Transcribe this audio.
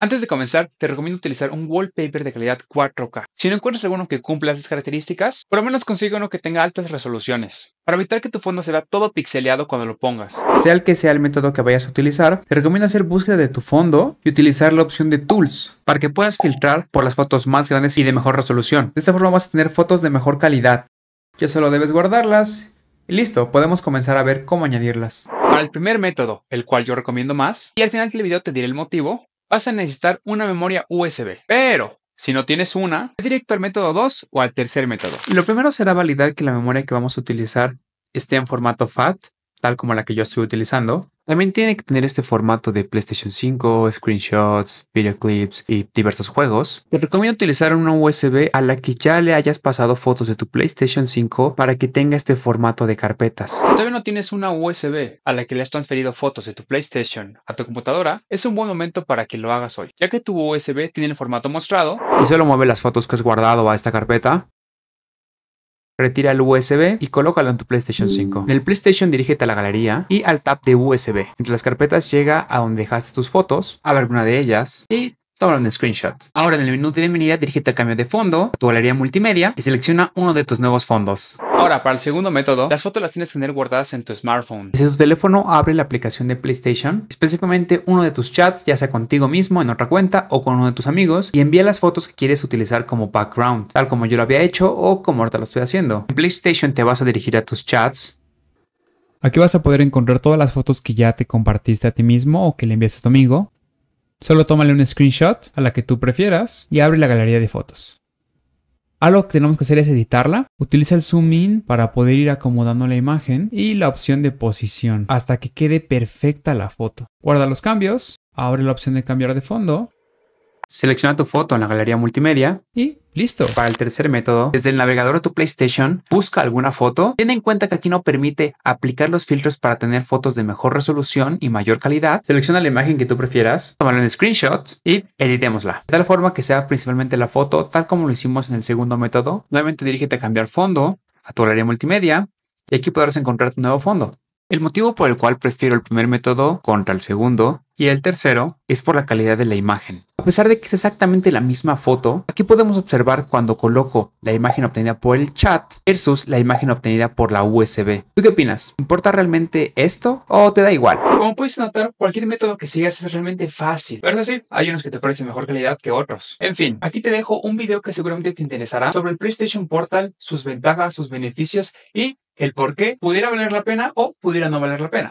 Antes de comenzar, te recomiendo utilizar un wallpaper de calidad 4K. Si no encuentras alguno que cumpla esas características, por lo menos consigue uno que tenga altas resoluciones, para evitar que tu fondo se vea todo pixeleado cuando lo pongas. Sea el que sea el método que vayas a utilizar, te recomiendo hacer búsqueda de tu fondo y utilizar la opción de Tools para que puedas filtrar por las fotos más grandes y de mejor resolución. De esta forma vas a tener fotos de mejor calidad. Ya solo debes guardarlas y listo, podemos comenzar a ver cómo añadirlas. Para el primer método, el cual yo recomiendo más, y al final del video te diré el motivo, vas a necesitar una memoria USB. Pero si no tienes una, directo al método 2 o al tercer método. Lo primero será validar que la memoria que vamos a utilizar esté en formato FAT, tal como la que yo estoy utilizando. También tiene que tener este formato de PlayStation 5, screenshots, videoclips y diversos juegos. Te recomiendo utilizar una USB a la que ya le hayas pasado fotos de tu PlayStation 5 para que tenga este formato de carpetas. Si todavía no tienes una USB a la que le has transferido fotos de tu PlayStation a tu computadora, es un buen momento para que lo hagas hoy, ya que tu USB tiene el formato mostrado y solo mueve las fotos que has guardado a esta carpeta Retira el USB y colócalo en tu PlayStation 5. En el PlayStation dirígete a la galería y al tab de USB. Entre las carpetas llega a donde dejaste tus fotos, ver alguna de ellas y Toma un screenshot. Ahora en el menú de bienvenida dirígete al cambio de fondo, tu galería multimedia y selecciona uno de tus nuevos fondos. Ahora, para el segundo método, las fotos las tienes que tener guardadas en tu smartphone. Desde tu teléfono abre la aplicación de PlayStation, específicamente uno de tus chats, ya sea contigo mismo en otra cuenta o con uno de tus amigos, y envía las fotos que quieres utilizar como background, tal como yo lo había hecho o como ahorita lo estoy haciendo. En PlayStation te vas a dirigir a tus chats, Aquí vas a poder encontrar todas las fotos que ya te compartiste a ti mismo o que le enviaste a tu amigo. Solo tómale un screenshot a la que tú prefieras y abre la galería de fotos. Algo que tenemos que hacer es editarla. Utiliza el zoom in para poder ir acomodando la imagen y la opción de posición hasta que quede perfecta la foto. Guarda los cambios, abre la opción de cambiar de fondo Selecciona tu foto en la galería multimedia y listo. Para el tercer método, desde el navegador a tu PlayStation, busca alguna foto. Ten en cuenta que aquí no permite aplicar los filtros para tener fotos de mejor resolución y mayor calidad. Selecciona la imagen que tú prefieras, tómala en screenshot y editémosla. De tal forma que sea principalmente la foto, tal como lo hicimos en el segundo método. Nuevamente dirígete a cambiar fondo a tu galería multimedia y aquí podrás encontrar tu nuevo fondo. El motivo por el cual prefiero el primer método contra el segundo y el tercero es por la calidad de la imagen. A pesar de que es exactamente la misma foto, aquí podemos observar cuando coloco la imagen obtenida por el chat versus la imagen obtenida por la USB. ¿Tú qué opinas? ¿Importa realmente esto o te da igual? Como puedes notar, cualquier método que sigas es realmente fácil. Pero sí, hay unos que te parecen mejor calidad que otros. En fin, aquí te dejo un video que seguramente te interesará sobre el PlayStation Portal, sus ventajas, sus beneficios y el por qué pudiera valer la pena o pudiera no valer la pena.